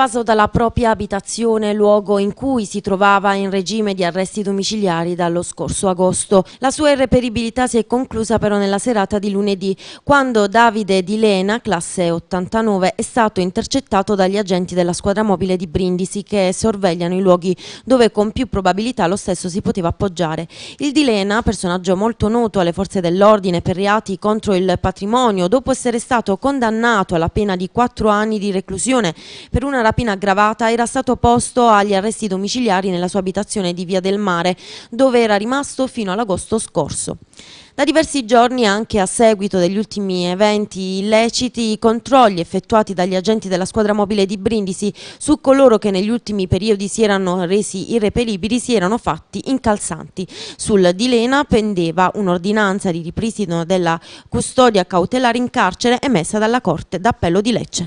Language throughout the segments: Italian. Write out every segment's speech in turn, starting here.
evaso dalla propria abitazione, luogo in cui si trovava in regime di arresti domiciliari dallo scorso agosto. La sua irreperibilità si è conclusa però nella serata di lunedì, quando Davide Di Lena, classe 89, è stato intercettato dagli agenti della squadra mobile di Brindisi che sorvegliano i luoghi dove con più probabilità lo stesso si poteva appoggiare. Il Di Lena, personaggio molto noto alle forze dell'ordine per reati contro il patrimonio, dopo essere stato condannato alla pena di 4 anni di reclusione per una la aggravata era stato posto agli arresti domiciliari nella sua abitazione di Via del Mare, dove era rimasto fino all'agosto scorso. Da diversi giorni, anche a seguito degli ultimi eventi illeciti, i controlli effettuati dagli agenti della squadra mobile di Brindisi su coloro che negli ultimi periodi si erano resi irreperibili si erano fatti incalzanti. Sul Dilena pendeva un'ordinanza di ripristino della custodia cautelare in carcere emessa dalla Corte d'Appello di Lecce.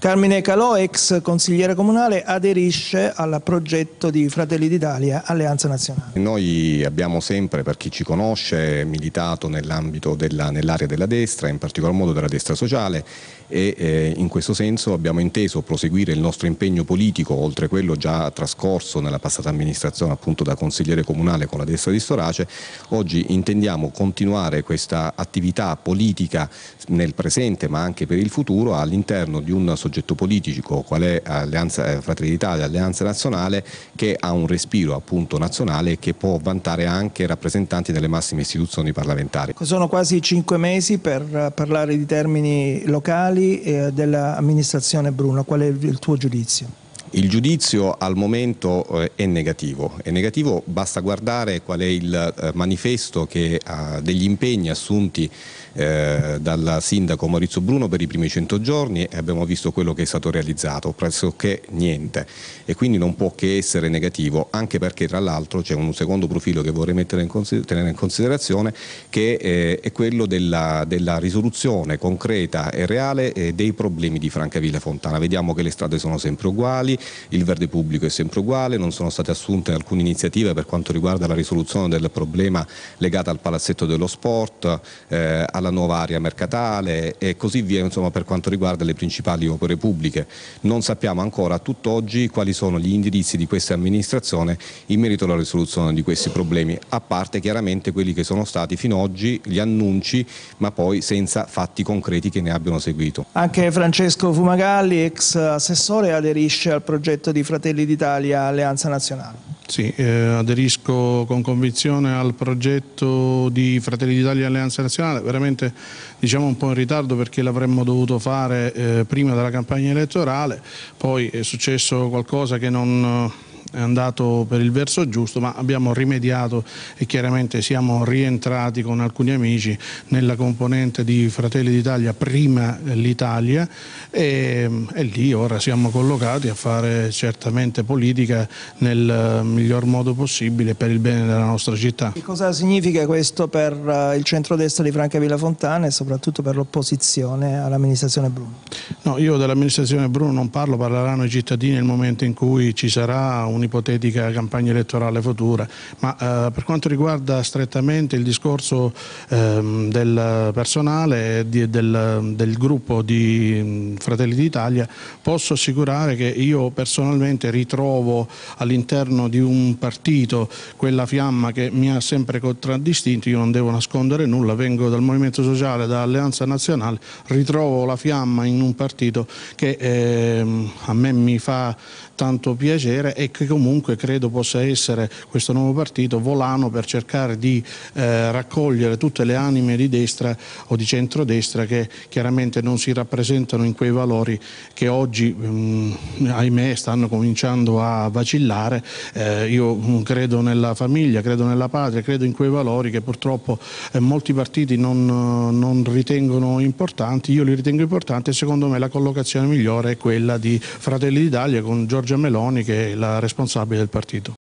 Carmine Calò, ex consigliere comunale, aderisce al progetto di Fratelli d'Italia Alleanza Nazionale. Noi abbiamo sempre, per chi ci conosce, militato nell'ambito dell'area nell della destra, in particolar modo della destra sociale e eh, in questo senso abbiamo inteso proseguire il nostro impegno politico, oltre quello già trascorso nella passata amministrazione appunto da consigliere comunale con la destra di Storace. Oggi intendiamo continuare questa attività politica nel presente ma anche per il futuro all'interno di un soggetto soggetto politico qual è Alleanza, eh, Fratelli d'Italia, Alleanza Nazionale, che ha un respiro appunto nazionale e che può vantare anche rappresentanti delle massime istituzioni parlamentari. Sono quasi cinque mesi per parlare di termini locali eh, dell'amministrazione Bruno, qual è il tuo giudizio? Il giudizio al momento eh, è negativo, è negativo basta guardare qual è il eh, manifesto che, degli impegni assunti eh, dal sindaco Maurizio Bruno per i primi 100 giorni e abbiamo visto quello che è stato realizzato, pressoché niente e quindi non può che essere negativo anche perché tra l'altro c'è un secondo profilo che vorrei mettere in tenere in considerazione che eh, è quello della, della, risoluzione concreta e reale eh, dei problemi di Francavilla Fontana. Vediamo che le strade sono sempre uguali, il verde pubblico è sempre uguale, non sono state assunte alcune iniziative per quanto riguarda la risoluzione del problema legato al palazzetto dello sport, eh, alla nuova area mercatale e così via insomma, per quanto riguarda le principali opere pubbliche. Non sappiamo ancora a tutt'oggi quali sono gli indirizzi di questa amministrazione in merito alla risoluzione di questi problemi, a parte chiaramente quelli che sono stati fino ad oggi gli annunci, ma poi senza fatti concreti che ne abbiano seguito. Anche Francesco Fumagalli, ex assessore, aderisce al progetto di Fratelli d'Italia Alleanza Nazionale. Sì, eh, aderisco con convinzione al progetto di Fratelli d'Italia e Alleanza Nazionale, veramente diciamo un po' in ritardo perché l'avremmo dovuto fare eh, prima della campagna elettorale, poi è successo qualcosa che non è andato per il verso giusto ma abbiamo rimediato e chiaramente siamo rientrati con alcuni amici nella componente di Fratelli d'Italia prima l'Italia e, e lì ora siamo collocati a fare certamente politica nel eh, miglior modo possibile per il bene della nostra città. Che cosa significa questo per eh, il centrodestra di Francavilla Fontana e soprattutto per l'opposizione all'amministrazione Bruno? No, io dell'amministrazione Bruno non parlo, parleranno i cittadini nel momento in cui ci sarà un un'ipotetica campagna elettorale futura, ma eh, per quanto riguarda strettamente il discorso ehm, del personale e di, del, del, gruppo di Fratelli d'Italia, posso assicurare che io personalmente ritrovo all'interno di un partito quella fiamma che mi ha sempre contraddistinto, io non devo nascondere nulla, vengo dal Movimento Sociale, da Alleanza Nazionale, ritrovo la fiamma in un partito che ehm, a me mi fa tanto piacere e che comunque credo possa essere questo nuovo partito volano per cercare di eh, raccogliere tutte le anime di destra o di centrodestra che chiaramente non si rappresentano in quei valori che oggi mh, mm, ahimè stanno cominciando a vacillare. Eh, io mm, credo nella famiglia, credo nella patria, credo in quei valori che purtroppo eh, molti partiti non, non ritengono importanti, io li ritengo importanti e secondo me la collocazione migliore è quella di Fratelli d'Italia con Giorgia Meloni che è la responsabile responsabili del partito.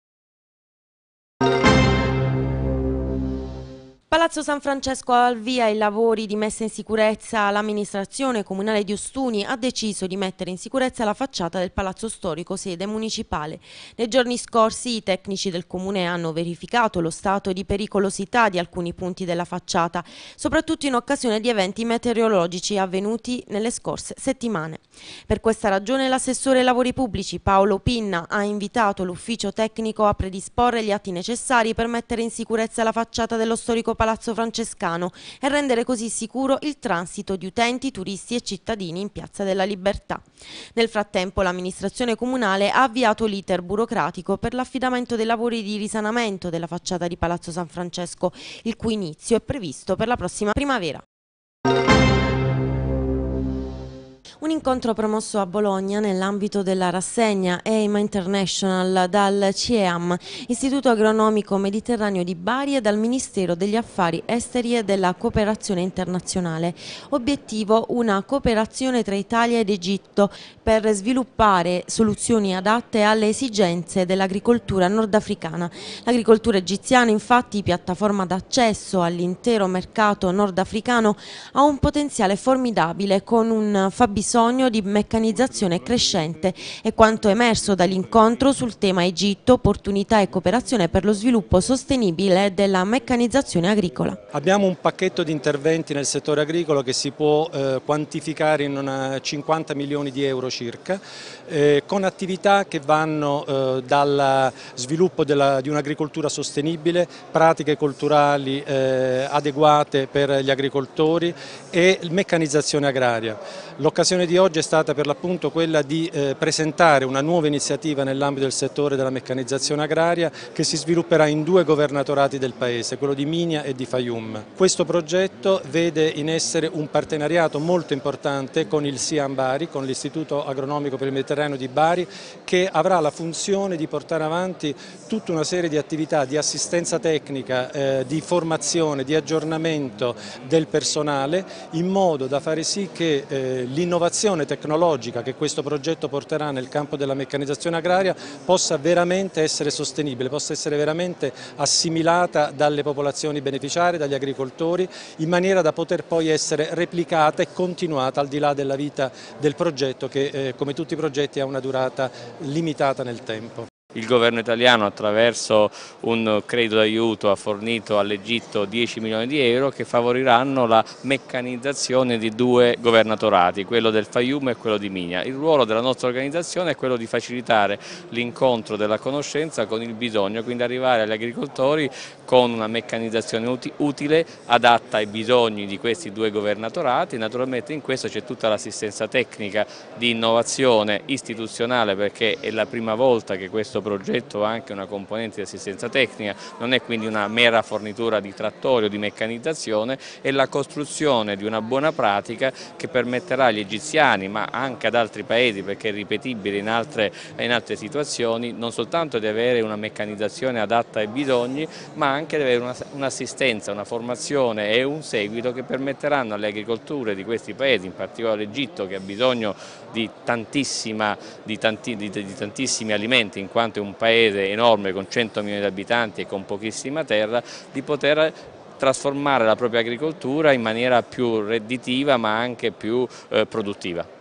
Palazzo San Francesco al via i lavori di messa in sicurezza. L'amministrazione comunale di Ostuni ha deciso di mettere in sicurezza la facciata del palazzo storico sede municipale. Nei giorni scorsi i tecnici del comune hanno verificato lo stato di pericolosità di alcuni punti della facciata, soprattutto in occasione di eventi meteorologici avvenuti nelle scorse settimane. Per questa ragione l'assessore ai lavori pubblici Paolo Pinna ha invitato l'ufficio tecnico a predisporre gli atti necessari per mettere in sicurezza la facciata dello storico palazzo Palazzo Francescano e rendere così sicuro il transito di utenti, turisti e cittadini in Piazza della Libertà. Nel frattempo l'amministrazione comunale ha avviato l'iter burocratico per l'affidamento dei lavori di risanamento della facciata di Palazzo San Francesco, il cui inizio è previsto per la prossima primavera. Un incontro promosso a Bologna nell'ambito della rassegna EIMA International dal CEAM, Istituto Agronomico Mediterraneo di Bari e dal Ministero degli Affari Esteri e della Cooperazione Internazionale. Obiettivo una cooperazione tra Italia ed Egitto per sviluppare soluzioni adatte alle esigenze dell'agricoltura nordafricana. L'agricoltura egiziana infatti, piattaforma d'accesso all'intero mercato nordafricano, ha un potenziale formidabile con un fabbisogno bisogno di meccanizzazione crescente è quanto emerso dall'incontro sul tema Egitto, opportunità e cooperazione per lo sviluppo sostenibile della meccanizzazione agricola. Abbiamo un pacchetto di interventi nel settore agricolo che si può eh, quantificare in 50 milioni di euro circa, eh, con attività che vanno eh, dal sviluppo della, di un'agricoltura sostenibile, pratiche culturali eh, adeguate per gli agricoltori e meccanizzazione agraria. L'occasione L'occasione di oggi è stata per l'appunto quella di eh, presentare una nuova iniziativa nell'ambito del settore della meccanizzazione agraria che si svilupperà in due governatorati del Paese, quello di Minia e di Fayum. Questo progetto vede in essere un partenariato molto importante con il SIAM Bari, con l'Istituto Agronomico per il Mediterraneo di Bari, che avrà la funzione di portare avanti tutta una serie di attività di assistenza tecnica, eh, di formazione, di aggiornamento del personale in modo da fare sì che eh, l'innovazione l'innovazione tecnologica che questo progetto porterà nel campo della meccanizzazione agraria possa veramente essere sostenibile, possa essere veramente assimilata dalle popolazioni beneficiarie, dagli agricoltori, in maniera da poter poi essere replicata e continuata al di là della vita del progetto che eh, come tutti i progetti ha una durata limitata nel tempo. Il governo italiano attraverso un credito d'aiuto ha fornito all'Egitto 10 milioni di euro che favoriranno la meccanizzazione di due governatorati, quello del Fayum e quello di Minia. Il ruolo della nostra organizzazione è quello di facilitare l'incontro della conoscenza con il bisogno, quindi arrivare agli agricoltori con una meccanizzazione utile, adatta ai bisogni di questi due governatorati. Naturalmente in questo c'è tutta l'assistenza tecnica di innovazione istituzionale perché è la prima volta che questo progetto anche una componente di assistenza tecnica, non è quindi una mera fornitura di trattori o di meccanizzazione, è la costruzione di una buona pratica che permetterà agli egiziani ma anche ad altri paesi perché è ripetibile in altre, in altre situazioni non soltanto di avere una meccanizzazione adatta ai bisogni ma anche di avere un'assistenza, una, formazione e un seguito che permetteranno alle agricolture di questi paesi, in particolare l'Egitto che ha bisogno di, di, tanti, di tantissimi alimenti in quanto fronte un paese enorme con 100 milioni di abitanti e con pochissima terra, di poter trasformare la propria agricoltura in maniera più redditiva ma anche più eh, produttiva.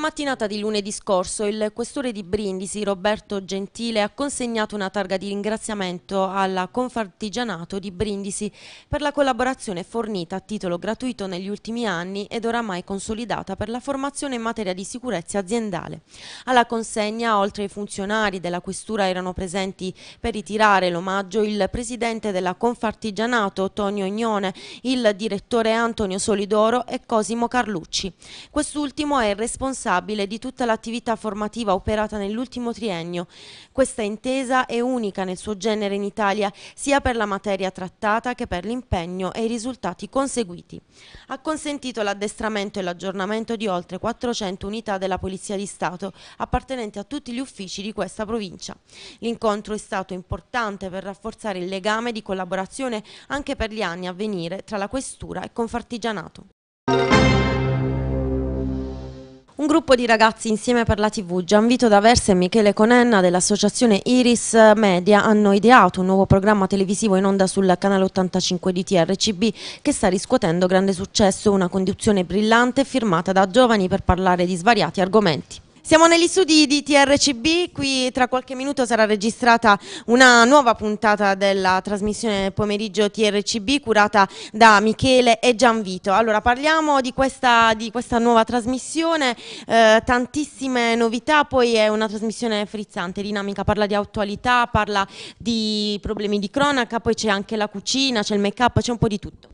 mattinata di lunedì scorso il questore di Brindisi Roberto Gentile ha consegnato una targa di ringraziamento alla Confartigianato di Brindisi per la collaborazione fornita a titolo gratuito negli ultimi anni ed oramai consolidata per la formazione in materia di sicurezza aziendale. Alla consegna, oltre ai funzionari della questura erano presenti per ritirare l'omaggio il presidente della Confartigianato Tonio Ignone, il direttore Antonio Solidoro e Cosimo Carlucci. Quest'ultimo è il responsabile responsabile di tutta l'attività formativa operata nell'ultimo triennio. Questa intesa è unica nel suo genere in Italia, sia per la materia trattata che per l'impegno e i risultati conseguiti. Ha consentito l'addestramento e l'aggiornamento di oltre 400 unità della Polizia di Stato, appartenenti a tutti gli uffici di questa provincia. L'incontro è stato importante per rafforzare il legame di collaborazione anche per gli anni a venire tra la Questura e Confartigianato. Un gruppo di ragazzi insieme per la TV, Gianvito D'Aversa e Michele Conenna dell'associazione Iris Media hanno ideato un nuovo programma televisivo in onda sul canale 85 di TRCB che sta riscuotendo grande successo, una conduzione brillante firmata da giovani per parlare di svariati argomenti. Siamo negli studi di TRCB, qui tra qualche minuto sarà registrata una nuova puntata della trasmissione pomeriggio TRCB curata da Michele e Gianvito. Allora parliamo di questa, di questa nuova trasmissione, eh, tantissime novità, poi è una trasmissione frizzante, dinamica, parla di attualità, parla di problemi di cronaca, poi c'è anche la cucina, c'è il make up, c'è un po' di tutto.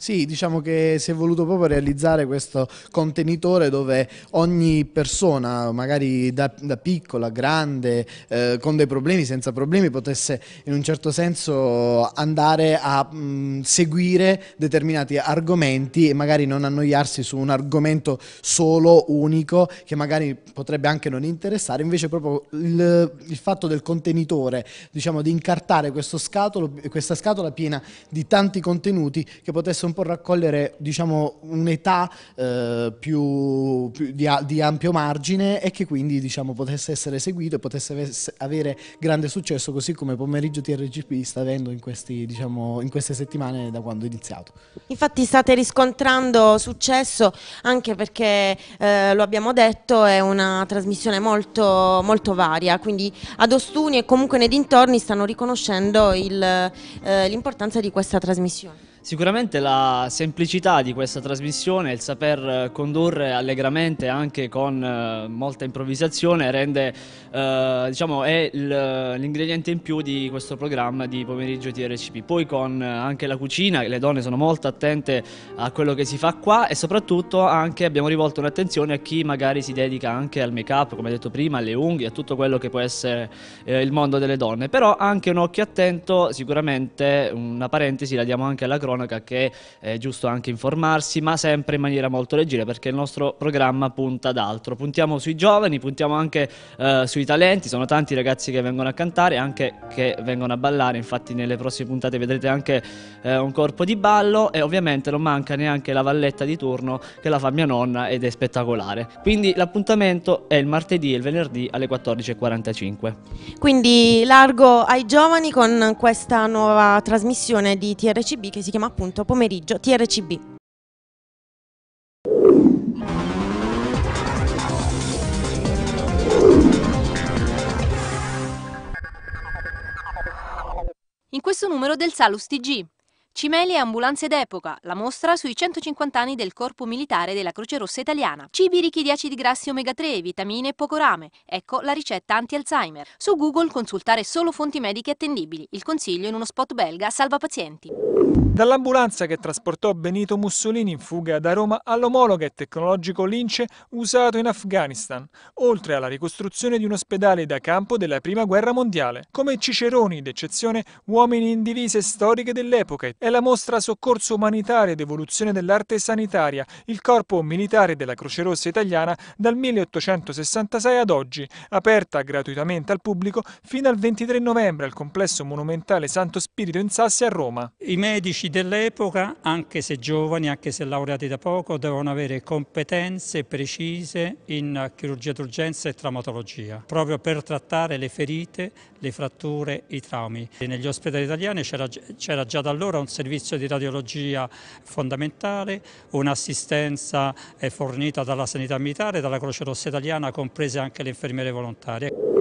Sì, diciamo che si è voluto proprio realizzare questo contenitore dove ogni persona, magari da, da piccola, grande, eh, con dei problemi, senza problemi, potesse in un certo senso andare a mh, mm, seguire determinati argomenti e magari non annoiarsi su un argomento solo, unico, che magari potrebbe anche non interessare, invece proprio il, il fatto del contenitore, diciamo di incartare questo scatolo, questa scatola piena di tanti contenuti che potessero un po' raccogliere diciamo, un'età eh, più, più di, di, ampio margine e che quindi diciamo, potesse essere seguito e potesse avere grande successo così come Pomeriggio TRGP sta avendo in, questi, diciamo, in queste settimane da quando è iniziato. Infatti state riscontrando successo anche perché eh, lo abbiamo detto è una trasmissione molto, molto varia quindi ad Ostuni e comunque nei dintorni stanno riconoscendo eh, l'importanza eh, di questa trasmissione. Sicuramente la semplicità di questa trasmissione, il saper eh, condurre allegramente anche con eh, molta improvvisazione rende, eh, diciamo, è eh, l'ingrediente in più di questo programma di pomeriggio TRCP. Poi con anche la cucina, le donne sono molto attente a quello che si fa qua e soprattutto anche abbiamo rivolto un'attenzione a chi magari si dedica anche al make up, come detto prima, alle unghie, a tutto quello che può essere eh, il mondo delle donne. Però anche un occhio attento, sicuramente una parentesi la diamo anche alla cronaca cronaca che è eh, giusto anche informarsi, ma sempre in maniera molto leggera perché il nostro programma punta ad altro. Puntiamo sui giovani, puntiamo anche eh, sui talenti, sono tanti ragazzi che vengono a cantare, anche che vengono a ballare, infatti nelle prossime puntate vedrete anche eh, un corpo di ballo e ovviamente non manca neanche la valletta di turno che la fa mia nonna ed è spettacolare. Quindi l'appuntamento è il martedì e il venerdì alle 14.45. Quindi largo ai giovani con questa nuova trasmissione di TRCB che si chiama chiama appunto pomeriggio TRCB. In questo numero del Salus TG. Cimeli e ambulanze d'epoca, la mostra sui 150 anni del corpo militare della Croce Rossa italiana. Cibi ricchi di acidi grassi omega 3, vitamine e poco rame. Ecco la ricetta anti-Alzheimer. Su Google consultare solo fonti mediche attendibili. Il consiglio in uno spot belga salva pazienti. Dall'ambulanza che trasportò Benito Mussolini in fuga da Roma all'omologa e tecnologico lince usato in Afghanistan, oltre alla ricostruzione di un ospedale da campo della Prima Guerra Mondiale, come Ciceroni d'eccezione Uomini in divise storiche dell'epoca e la mostra Soccorso umanitario ed evoluzione dell'arte sanitaria, il corpo militare della Croce Rossa italiana dal 1866 ad oggi, aperta gratuitamente al pubblico fino al 23 novembre al complesso monumentale Santo Spirito in Sassi a Roma. In medici dell'epoca, anche se giovani, anche se laureati da poco, devono avere competenze precise in chirurgia d'urgenza e traumatologia, proprio per trattare le ferite, le fratture, i traumi. E negli ospedali italiani c'era già da allora un servizio di radiologia fondamentale, un'assistenza eh, fornita dalla sanità militare, dalla Croce Rossa italiana, comprese anche le infermiere volontarie.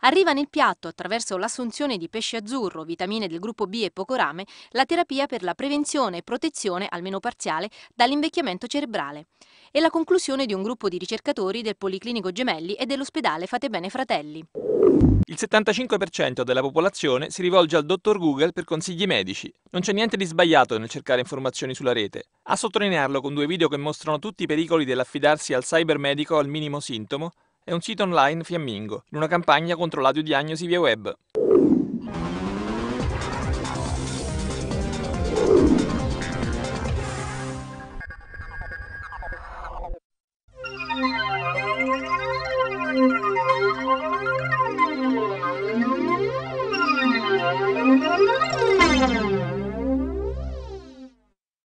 Arriva nel piatto, attraverso l'assunzione di pesce azzurro, vitamine del gruppo B e poco rame, la terapia per la prevenzione e protezione, almeno parziale, dall'invecchiamento cerebrale. E la conclusione di un gruppo di ricercatori del Policlinico Gemelli e dell'ospedale Fate Bene Fratelli. Il 75% della popolazione si rivolge al dottor Google per consigli medici. Non c'è niente di sbagliato nel cercare informazioni sulla rete. A sottolinearlo con due video che mostrano tutti i pericoli dell'affidarsi al cybermedico al minimo sintomo, è un sito online fiammingo, in una campagna contro l'audiodiagnosi via web.